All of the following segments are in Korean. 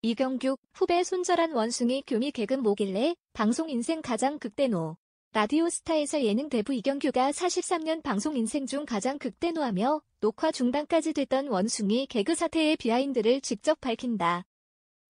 이경규 후배 손절한 원숭이 교미 개그모길래 방송 인생 가장 극대노. 라디오스타에서 예능 대부 이경규가 43년 방송 인생 중 가장 극대노하며 녹화 중단까지 됐던 원숭이 개그 사태의 비하인드를 직접 밝힌다.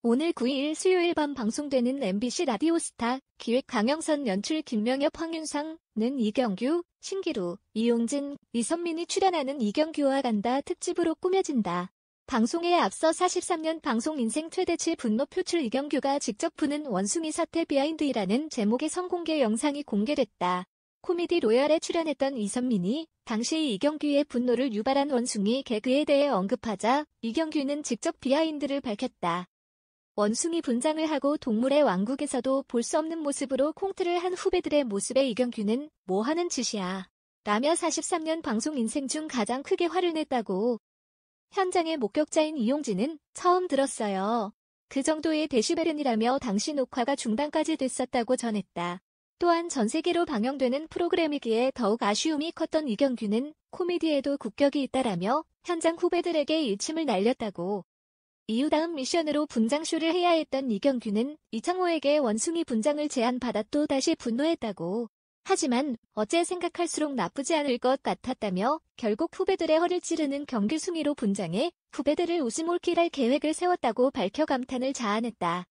오늘 9일 수요일 밤 방송되는 MBC 라디오스타 기획 강영선 연출 김명엽 황윤상는 이경규, 신기루, 이용진, 이선민이 출연하는 이경규와 간다 특집으로 꾸며진다. 방송에 앞서 43년 방송 인생 최대치 분노 표출 이경규가 직접 푸는 원숭이 사태 비하인드이라는 제목의 성공개 영상이 공개됐다. 코미디 로얄에 출연했던 이선민이 당시 이경규의 분노를 유발한 원숭이 개그에 대해 언급하자 이경규는 직접 비하인드를 밝혔다. 원숭이 분장을 하고 동물의 왕국에서도 볼 수 없는 모습으로 콩트를 한 후배들의 모습에 이경규는 뭐 하는 짓이야. 라며 43년 방송 인생 중 가장 크게 화를 냈다고 현장의 목격자인 이용진은 처음 들었어요. 그 정도의 데시벨은이라며 당시 녹화가 중단까지 됐었다고 전했다. 또한 전 세계로 방영되는 프로그램이기에 더욱 아쉬움이 컸던 이경규는 코미디에도 국격이 있다라며 현장 후배들에게 일침을 날렸다고. 이후 다음 미션으로 분장쇼를 해야 했던 이경규는 이창호에게 원숭이 분장을 제안받아 또 다시 분노했다고. 하지만 어제 생각할수록 나쁘지 않을 것 같았다며 결국 후배들의 허를 찌르는 경기순위로 분장해 후배들을 우스몰킬할 계획을 세웠다고 밝혀 감탄을 자아냈다.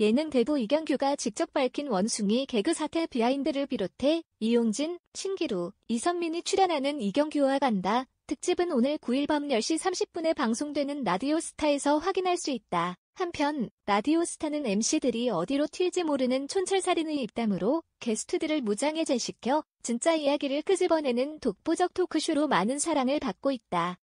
예능 대부 이경규가 직접 밝힌 원숭이 개그 사태 비하인드를 비롯해 이용진, 신기루, 이선민이 출연하는 이경규와 간다. 특집은 오늘 9일 밤 10시 30분에 방송되는 라디오스타에서 확인할 수 있다. 한편 라디오스타는 MC들이 어디로 튈지 모르는 촌철살인의 입담으로 게스트들을 무장해제시켜 진짜 이야기를 끄집어내는 독보적 토크쇼로 많은 사랑을 받고 있다.